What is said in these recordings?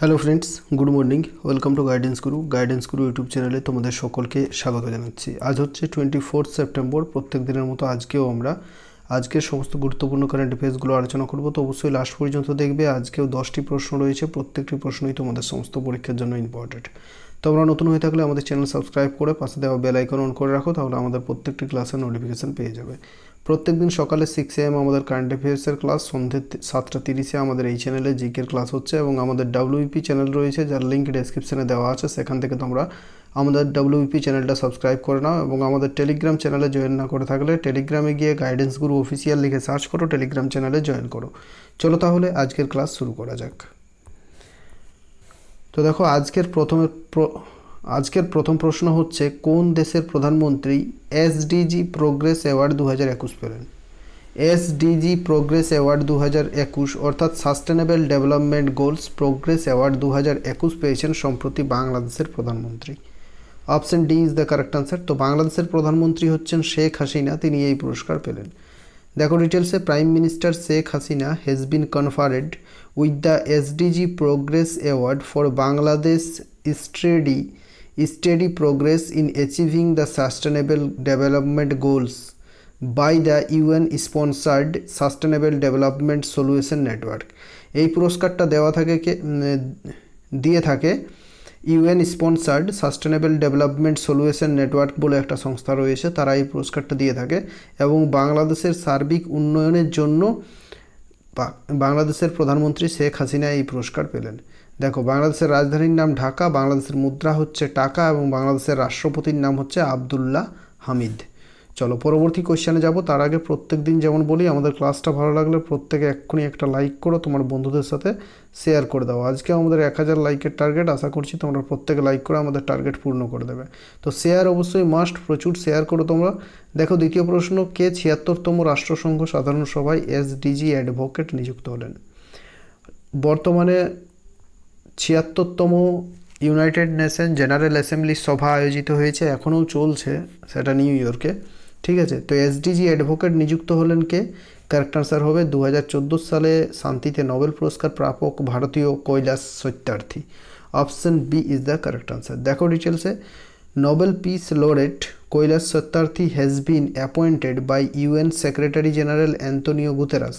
hello friends good morning welcome to guidance Guru guidance Guru YouTube চ্যানেলে তোমাদের সকলকে স্বাগত জানাচ্ছি আজ হচ্ছে টোয়েন্টি ফোর্থ সেপ্টেম্বর প্রত্যেক দিনের মতো আজকেও আমরা আজকের সমস্ত গুরুত্বপূর্ণ কারেন্ট অ্যাফেয়ার্সগুলো আলোচনা করবো তো অবশ্যই লাস্ট পর্যন্ত দেখবে আজকেও দশটি প্রশ্ন রয়েছে প্রত্যেকটি প্রশ্নই তোমাদের সমস্ত পরীক্ষার জন্য ইম্পর্টেন্ট তোমরা নতুন হয়ে থাকলে আমাদের চ্যানেল সাবস্ক্রাইব করে পাশে দেওয়া বেল আইকন অন করে রাখো তাহলে আমাদের প্রত্যেকটি ক্লাসের নোটিফিকেশান পেয়ে যাবে প্রত্যেক দিন সকালে সিক্স এম আমাদের কারেন্ট অ্যাফেয়ার্সের ক্লাস সন্ধ্যে সাতটা তিরিশে আমাদের এই চ্যানেলে জিকের ক্লাস হচ্ছে এবং আমাদের ডাব্লিউপি চ্যানেল e রয়েছে যার লিঙ্ক ডেসক্রিপশানে দেওয়া আছে সেখান থেকে তোমরা আমাদের ডাব্লিউপি চ্যানেলটা সাবস্ক্রাইব করে নাও এবং আমাদের টেলিগ্রাম চ্যানেলে জয়েন না করে থাকলে টেলিগ্রামে গিয়ে গাইডেন্স গুরু অফিসিয়াল লিখে সার্চ করো টেলিগ্রাম চ্যানেলে জয়েন করো চলো তাহলে আজকের ক্লাস শুরু করা যাক তো দেখো আজকের প্রথমের আজকের প্রথম প্রশ্ন হচ্ছে কোন দেশের প্রধানমন্ত্রী এসডিজি প্রোগ্রেস অ্যাওয়ার্ড দু হাজার একুশ পেলেন এসডিজি প্রোগ্রেস অ্যাওয়ার্ড দু হাজার একুশ অর্থাৎ sustainable development goals progress award দু হাজার একুশ পেয়েছেন সম্প্রতি বাংলাদেশের প্রধানমন্ত্রী option D is the correct answer তো বাংলাদেশের প্রধানমন্ত্রী হচ্ছেন শেখ হাসিনা তিনি এই পুরস্কার পেলেন দেখো ডিটেলসে prime minister Sheikh Hasina has been conferred with the S DG progress award for Bangladesh steady steady progress in achieving the sustainable development goals by the UN sponsored sustainable development solution network এই পুরস্কারটা দেওয়া থাকে দিয়ে থাকে UN sponsored sustainable development solution network বলে একটা সংস্থা রয়েছে তারা এই পুরস্কারটা দিয়ে থাকে এবং বাংলাদেশের সার্বিক উন্নয়নের জন্য বাংলাদেশের প্রধানমন্ত্রী শেখ হাসিনা এই পুরস্কার পেলেন দেখো বাংলাদেশের রাজধানীর নাম ঢাকা বাংলাদেশের মুদ্রা হচ্ছে টাকা এবং বাংলাদেশের রাষ্ট্রপতির নাম হচ্ছে আবদুল্লাহ হামিদ চলো পরবর্তী কোয়েশ্চানে যাব তার আগে প্রত্যেক দিন যেমন বলি আমাদের ক্লাসটা ভালো লাগলে প্রত্যেকে এক্ষুনি একটা লাইক করো তোমার বন্ধুদের সাথে শেয়ার করে দাও আজকে আমাদের এক হাজার লাইকের টার্গেট আশা করছি তোমরা প্রত্যেকে লাইক করে আমাদের টার্গেট পূর্ণ করে দেবে তো শেয়ার অবশ্যই মাস্ট প্রচুর শেয়ার করো তোমরা দেখো দ্বিতীয় প্রশ্ন কে ছিয়াত্তরতম রাষ্ট্রসংঘ সাধারণ সভায় এসডিজি অ্যাডভোকেট নিযুক্ত হলেন বর্তমানে ছিয়াত্তরতম ইউনাইটেড নেশন জেনারেল অ্যাসেম্বলি সভা আয়োজিত হয়েছে এখনও চলছে সেটা নিউ ইয়র্কে ঠিক আছে তো এসডিজি অ্যাডভোকেট নিযুক্ত হলেন কে কারেক্ট আনসার হবে দু সালে শান্তিতে নোবেল পুরস্কার প্রাপক ভারতীয় Kailash Satyarthi option B is the correct answer দেখো ডিটেলসে Nobel peace laureate Kailash Satyarthi has been appointed by UN secretary general Antonio Guterres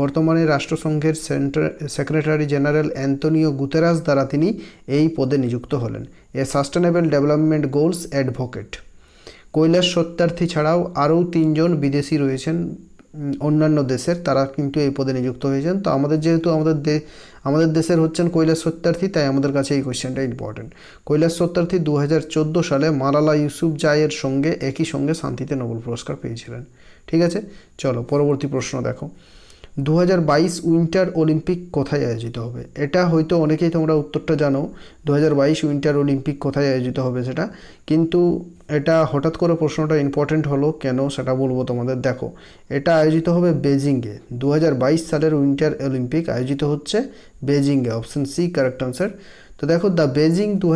বর্তমানে রাষ্ট্রসংঘের centre secretary general Antonio Guterres দ্বারা তিনি এই পদে নিযুক্ত হলেন a sustainable development goals advocate Kailash Satyarthi ছাড়াও আরও তিনজন বিদেশি রয়েছেন অন্যান্য দেশের তারা কিন্তু এই পদে নিযুক্ত হয়েছেন তো আমাদের যেহেতু আমাদের দে আমাদের দেশের হচ্ছেন কৈলাস সত্যার্থী তাই আমাদের কাছে এই কোয়েশ্চেনটা ইম্পর্টেন্ট কৈলাস সত্যার্থী দু সালে মালালা ইউসুফ জায়ের সঙ্গে একই সঙ্গে শান্তিতে নোবেল পুরস্কার পেয়েছিলেন ঠিক আছে চলো পরবর্তী প্রশ্ন দেখো দু উইন্টার অলিম্পিক কোথায় আয়োজিত হবে এটা হয়তো অনেকেই তোমরা উত্তরটা জানো দু উইন্টার অলিম্পিক কোথায় আয়োজিত হবে সেটা কিন্তু এটা হঠাৎ করে প্রশ্নটা ইম্পর্টেন্ট হলো কেন সেটা বলবো তোমাদের দেখো এটা আয়োজিত হবে বেজিংয়ে দু সালের উইন্টার অলিম্পিক আয়োজিত হচ্ছে বেজিংয়ে অপশন সি কারেক্ট আনসার তো দেখো দ্য বেজিং দু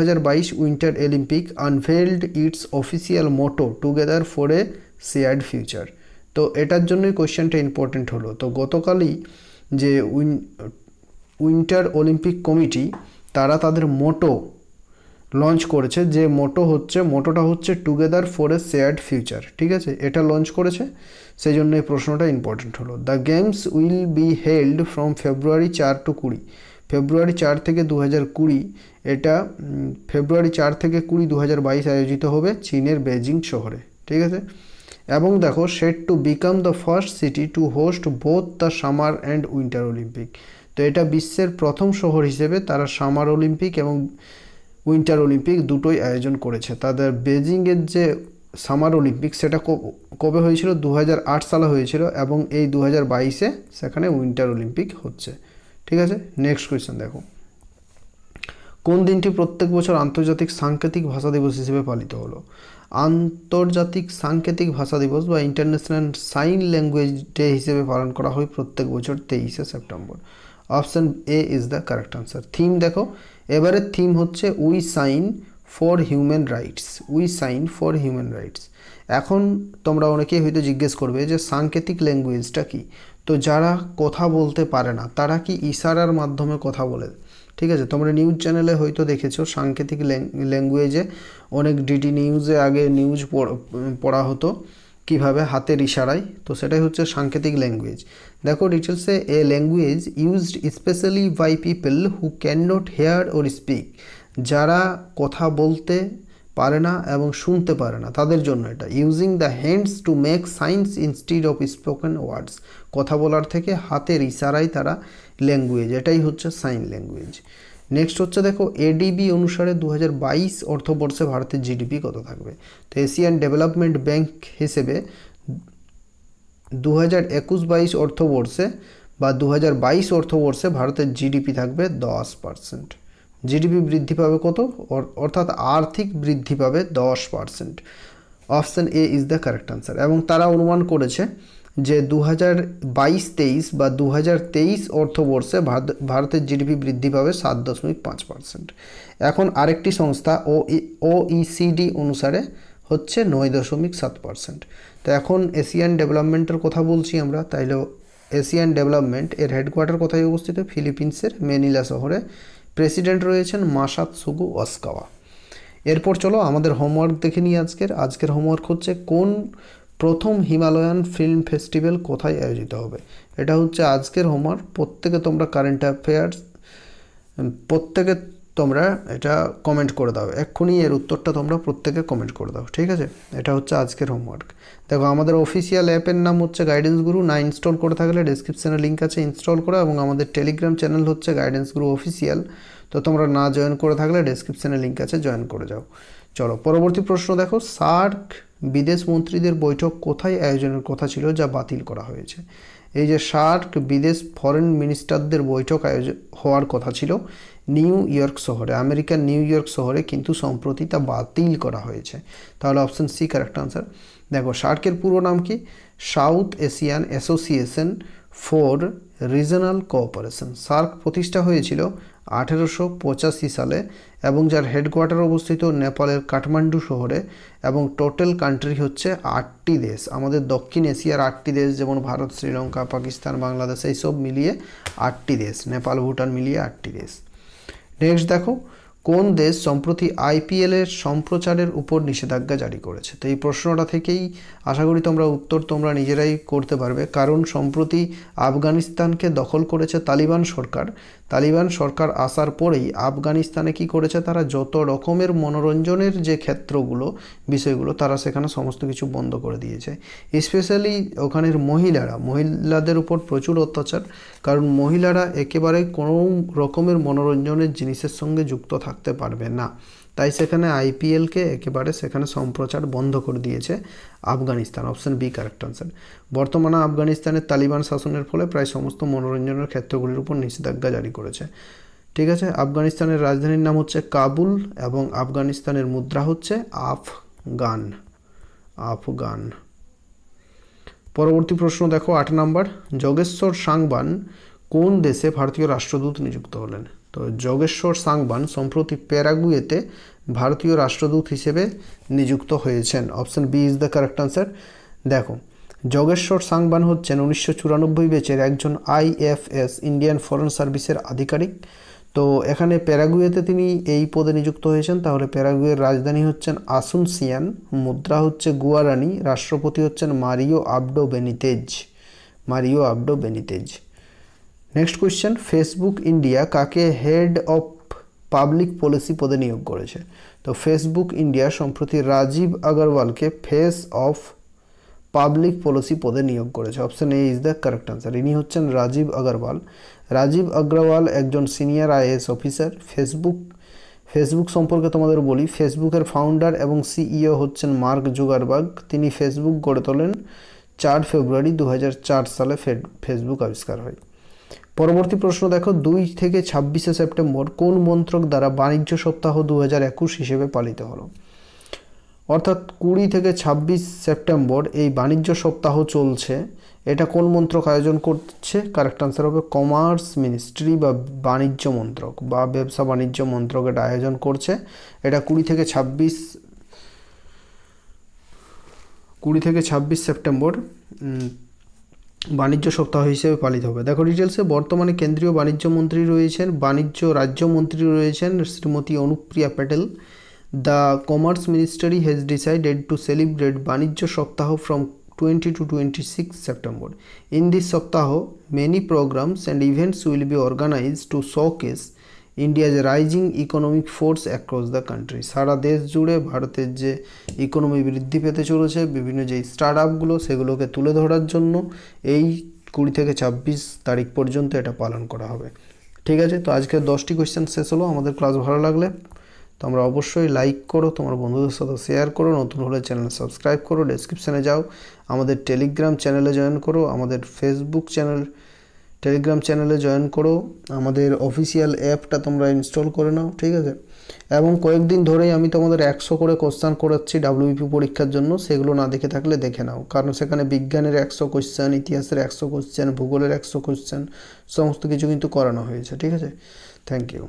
winter Olympic unfold its official motto together for a shared future তো এটার জন্যই কোয়েশ্চেনটা ইম্পর্টেন্ট হলো তো গতকালই যে উইন উইন্টার অলিম্পিক কমিটি তারা তাদের মোটো লঞ্চ করেছে যে মোটো হচ্ছে মোটোটা হচ্ছে together for a shared future ঠিক আছে এটা লঞ্চ করেছে সেই জন্য এই প্রশ্নটা ইম্পর্টেন্ট হলো the games will be held from February চার টু কুড়ি ফেব্রুয়ারি চার থেকে দু কুড়ি এটা ফেব্রুয়ারি চার থেকে কুড়ি দু আয়োজিত হবে চীনের বেজিং শহরে ঠিক আছে এবং দেখো set to become the first city to host both the summer and winter Olympic তো এটা বিশ্বের প্রথম শহর হিসেবে তারা সামার অলিম্পিক এবং উইন্টার অলিম্পিক দুটোই আয়োজন করেছে তাদের বেজিংয়ের যে সামার অলিম্পিক সেটা কবে হয়েছিল দু সালে হয়েছিল এবং এই দু বাইশে সেখানে উইন্টার অলিম্পিক হচ্ছে ঠিক আছে নেক্সট কোয়েশ্চেন দেখো কোন দিনটি প্রত্যেক বছর আন্তর্জাতিক সাংকেতিক ভাষা দিবস হিসেবে পালিত হলো আন্তর্জাতিক সাংকেতিক ভাষা দিবস বা ইন্টারন্যাশনাল সাইন ল্যাঙ্গুয়েজ ডে হিসেবে পালন করা হয় প্রত্যেক বছর তেইশে September option A is the correct answer theme দেখো এবারের থিম হচ্ছে we sign for human rights we sign for human rights এখন তোমরা অনেকেই হয়তো জিজ্ঞেস করবে যে সাংকেতিক ল্যাঙ্গুয়েজটা কি তো যারা কথা বলতে পারে না তারা কি ইশারার মাধ্যমে কথা বলে ঠিক আছে তোমরা নিউজ চ্যানেলে হয়তো দেখেছো সাংকেতিক ল্যাঙ্গুয়েজে অনেক ডিডি নিউজে আগে নিউজ পড়া হতো কিভাবে হাতের ইশারায় তো সেটাই হচ্ছে সাংকেতিক ল্যাঙ্গুয়েজ দেখো ডিটেলসে a language used specially by people who can not hear or speak যারা কথা বলতে পারে না এবং শুনতে পারে না তাদের জন্য এটা using the hands to make signs instead of spoken words কথা বলার থেকে হাতের ইশারায় তারা ল্যাঙ্গুয়েজ এটাই হচ্ছে সাইন ল্যাঙ্গুয়েজ নেক্সট হচ্ছে দেখো এডিবি অনুসারে দু হাজার বাইশ অর্থবর্ষে ভারতের জিডিপি কত থাকবে তো এশিয়ান ডেভেলপমেন্ট ব্যাংক হিসেবে দু হাজার একুশ বাইশ অর্থবর্ষে বা দু হাজার বাইশ অর্থবর্ষে ভারতের জিডিপি থাকবে দশ পার্সেন্ট জিডিপি বৃদ্ধি পাবে কত অর্থাৎ আর্থিক বৃদ্ধি পাবে দশ percent option A is the correct answer এবং তারা অনুমান করেছে যে দু হাজার বাইশ তেইশ বা দু হাজার তেইশ অর্থবর্ষে ভারতের জিডিপি বৃদ্ধি পাবে সাত দশমিক পাঁচ পার্সেন্ট এখন আরেকটি সংস্থা ও ওইসিডি অনুসারে হচ্ছে নয় দশমিক সাত পার্সেন্ট তো এখন এশিয়ান ডেভেলপমেন্টের কথা বলছি আমরা তাইলে এশিয়ান ডেভেলপমেন্ট এর হেডকোয়ার্টার কোথায় অবস্থিত ফিলিপিন্সের মেনিলা শহরে প্রেসিডেন্ট রয়েছেন মাসাত সুগু ওয়াসকাওয়া এরপর চলো আমাদের হোমওয়ার্ক দেখে নিই আজকের আজকের হোমওয়ার্ক হচ্ছে কোন প্রথম হিমালয়ান ফিল্ম ফেস্টিভ্যাল কোথায় আয়োজিত হবে এটা হচ্ছে আজকের হোমওয়ার্ক প্রত্যেকে তোমরা কারেন্ট অ্যাফেয়ার্স প্রত্যেকে তোমরা এটা কমেন্ট করে দাও এক্ষুনি এর উত্তরটা তোমরা প্রত্যেকে কমেন্ট করে দাও ঠিক আছে এটা হচ্ছে আজকের হোমওয়ার্ক দেখো আমাদের অফিসিয়াল অ্যাপের নাম হচ্ছে গাইডেন্স গুরু না ইনস্টল করে থাকলে ডিসক্রিপশানে লিঙ্ক আছে ইনস্টল করা এবং আমাদের টেলিগ্রাম চ্যানেল হচ্ছে গাইডেন্স গুরু অফিসিয়াল তো তোমরা না জয়েন করে থাকলে ডিসক্রিপশানে লিঙ্ক আছে জয়েন করে যাও চলো পরবর্তী প্রশ্ন দেখো সার্ক বিদেশ মন্ত্রীদের বৈঠক কোথায় আয়োজনের কথা ছিল যা বাতিল করা হয়েছে এই যে সার্ক বিদেশ ফরেন মিনিস্টারদের বৈঠক আয়োজন হওয়ার কথা ছিল নিউ ইয়র্ক শহরে আমেরিকার নিউ ইয়র্ক শহরে কিন্তু সম্প্রতি তা বাতিল করা হয়েছে তাহলে অপশান সি কারেক্ট আনসার দেখো সার্কের পুরো নাম কি South Asian Association for Regional Cooperation SAARC প্রতিষ্ঠা হয়েছিল আঠেরোশো পঁচাশি সালে এবং যার হেডকোয়ার্টার অবস্থিত নেপালের কাঠমান্ডু শহরে এবং টোটাল কান্ট্রি হচ্ছে আটটি দেশ আমাদের দক্ষিণ এশিয়ার আটটি দেশ যেমন ভারত শ্রীলঙ্কা পাকিস্তান বাংলাদেশ এইসব মিলিয়ে আটটি দেশ নেপাল ভুটান মিলিয়ে আটটি দেশ নেক্সট দেখো কোন দেশ সম্প্রতি আইপিএলের সম্প্রচারের উপর নিষেধাজ্ঞা জারি করেছে তো এই প্রশ্নটা থেকেই আশা করি তোমরা উত্তর তোমরা নিজেরাই করতে পারবে কারণ সম্প্রতি আফগানিস্তানকে দখল করেছে তালিবান সরকার তালিবান সরকার আসার পরেই আফগানিস্তানে কি করেছে তারা যত রকমের মনোরঞ্জনের যে ক্ষেত্রগুলো বিষয়গুলো তারা সেখানে সমস্ত কিছু বন্ধ করে দিয়েছে স্পেশালি ওখানের মহিলারা মহিলাদের উপর প্রচুর অত্যাচার কারণ মহিলারা একেবারে কোনো রকমের মনোরঞ্জনের জিনিসের সঙ্গে যুক্ত থাকে থাকতে পারবে না তাই সেখানে আইপিএলকে একেবারে সেখানে সম্প্রচার বন্ধ করে দিয়েছে Afghanistan option B correct answer বর্তমানে আফগানিস্তানের তালিবান শাসনের ফলে প্রায় সমস্ত মনোরঞ্জনের ক্ষেত্রগুলির উপর নিষেধাজ্ঞা জারি করেছে ঠিক আছে আফগানিস্তানের রাজধানীর নাম হচ্ছে কাবুল এবং আফগানিস্তানের মুদ্রা হচ্ছে আফগান আফগান পরবর্তী প্রশ্ন দেখো আট নাম্বার যোগেশ্বর সাংবান কোন দেশে ভারতীয় রাষ্ট্রদূত নিযুক্ত হলেন তো যোগেশ্বর সাংবান সম্প্রতি প্যারাগুয়েতে ভারতীয় রাষ্ট্রদূত হিসেবে নিযুক্ত হয়েছেন option B is the correct answer দেখো যোগেশ্বর সাংবান হচ্ছেন উনিশশো চুরানব্বই বেচের একজন আইএফএস ইন্ডিয়ান ফরেন সার্ভিসের আধিকারিক তো এখানে প্যারাগুয়েতে তিনি এই পদে নিযুক্ত হয়েছেন তাহলে প্যারাগুয়ের রাজধানী হচ্ছেন আসুনসিয়ান মুদ্রা হচ্ছে গুয়ারানি রাষ্ট্রপতি হচ্ছেন Mario Abdo Benitez Mario Abdo Benitez next question Facebook India কাকে হেড অফ পাবলিক পলিসি পদে নিয়োগ করেছে তো ফেসবুক ইন্ডিয়া সম্প্রতি রাজীব আগরওয়ালকে ফেস অফ পাবলিক পলিসি পদে নিয়োগ করেছে option A is the correct answer ইনি হচ্ছেন রাজীব আগরওয়াল রাজীব আগরওয়াল একজন senior IAS officer Facebook Facebook সম্পর্কে তোমাদের বলি ফেসবুকের ফাউন্ডার এবং সিইও e হচ্ছেন মার্ক জুগারবাগ তিনি ফেসবুক গড়ে তোলেন চার ফেব্রুয়ারি দু সালে ফেসবুক আবিষ্কার হয় পরবর্তী প্রশ্ন দেখো দুই থেকে ছাব্বিশে সেপ্টেম্বর কোন মন্ত্রক দ্বারা বাণিজ্য সপ্তাহ দু হাজার একুশ হিসেবে পালিত হলো অর্থাৎ কুড়ি থেকে ছাব্বিশ সেপ্টেম্বর এই বাণিজ্য সপ্তাহ চলছে এটা কোন মন্ত্রক আয়োজন করছে কারেক্ট আনসার হবে কমার্স মিনিস্ট্রি বা বাণিজ্য মন্ত্রক বা ব্যবসা বাণিজ্য মন্ত্রক এটা আয়োজন করছে এটা কুড়ি থেকে ছাব্বিশ কুড়ি থেকে ছাব্বিশ সেপ্টেম্বর বাণিজ্য সপ্তাহ হিসেবে পালিত হবে দেখো ডিটেলসে বর্তমানে কেন্দ্রীয় বাণিজ্য মন্ত্রী রয়েছেন বাণিজ্য রাজ্যমন্ত্রী রয়েছেন Shrimati Anupriya Patel the commerce ministry has decided to celebrate বাণিজ্য সপ্তাহ from twenty two twenty six September in this সপ্তাহ many programmes and events will be organise to case India's rising economic force across the country সারা দেশ জুড়ে ভারতের যে economy বৃদ্ধি পেতে চলেছে বিভিন্ন যে স্টার্ট আপগুলো সেগুলোকে তুলে ধরার জন্য এই কুড়ি থেকে ছাব্বিশ তারিখ পর্যন্ত এটা পালন করা হবে ঠিক আছে তো আজকের দশটি কোয়েশ্চেন শেষ হলো আমাদের ক্লাস ভালো লাগলে তোমরা অবশ্যই লাইক করো তোমার বন্ধুদের সাথে শেয়ার করো নতুন হলে চ্যানেল সাবস্ক্রাইব করো ডেসক্রিপশানে যাও আমাদের টেলিগ্রাম চ্যানেলে জয়েন করো আমাদের ফেসবুক চ্যানেল টেলিগ্রাম চ্যানেলে জয়েন করো আমাদের অফিসিয়াল অ্যাপটা তোমরা ইনস্টল করে নাও ঠিক আছে এবং কয়েকদিন ধরেই আমি তোমাদের একশো করে কোশ্চান করাচ্ছি ডাব্লিউপি e পরীক্ষার জন্য সেগুলো না দেখে থাকলে দেখে নাও কারণ সেখানে বিজ্ঞানের একশো কোশ্চান ইতিহাসের একশো কোশ্চান ভূগোলের একশো কোশ্চেন সমস্ত কিছু কিন্তু করানো হয়েছে ঠিক আছে থ্যাংক ইউ